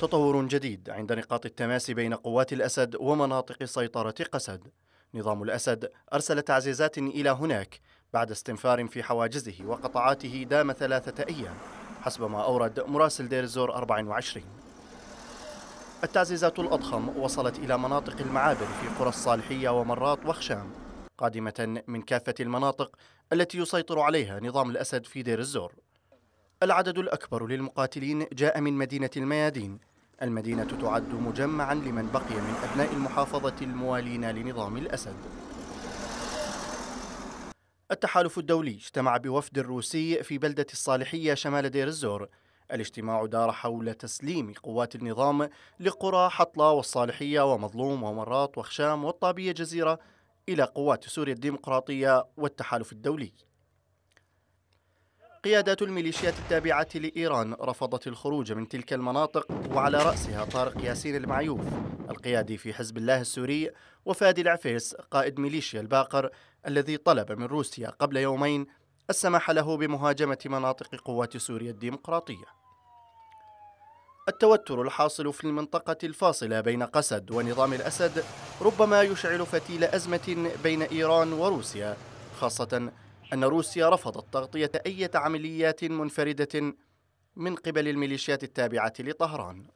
تطور جديد عند نقاط التماس بين قوات الأسد ومناطق سيطرة قسد نظام الأسد أرسل تعزيزات إلى هناك بعد استنفار في حواجزه وقطعاته دام ثلاثة أيام حسب ما أورد مراسل دير الزور 24 التعزيزات الأضخم وصلت إلى مناطق المعابر في قرى الصالحية ومرات وخشام قادمة من كافة المناطق التي يسيطر عليها نظام الأسد في دير الزور العدد الأكبر للمقاتلين جاء من مدينة الميادين المدينة تعد مجمعا لمن بقي من أبناء المحافظة الموالين لنظام الأسد التحالف الدولي اجتمع بوفد روسي في بلدة الصالحية شمال دير الزور الاجتماع دار حول تسليم قوات النظام لقرى حطلة والصالحية ومظلوم ومرات وخشام والطابية جزيرة إلى قوات سوريا الديمقراطية والتحالف الدولي قيادات الميليشيات التابعة لإيران رفضت الخروج من تلك المناطق وعلى رأسها طارق ياسين المعيوف القيادي في حزب الله السوري وفادي العفيس قائد ميليشيا الباقر الذي طلب من روسيا قبل يومين السماح له بمهاجمة مناطق قوات سوريا الديمقراطية التوتر الحاصل في المنطقة الفاصلة بين قسد ونظام الأسد ربما يشعل فتيل أزمة بين إيران وروسيا خاصة أن روسيا رفضت تغطية أي عمليات منفردة من قبل الميليشيات التابعة لطهران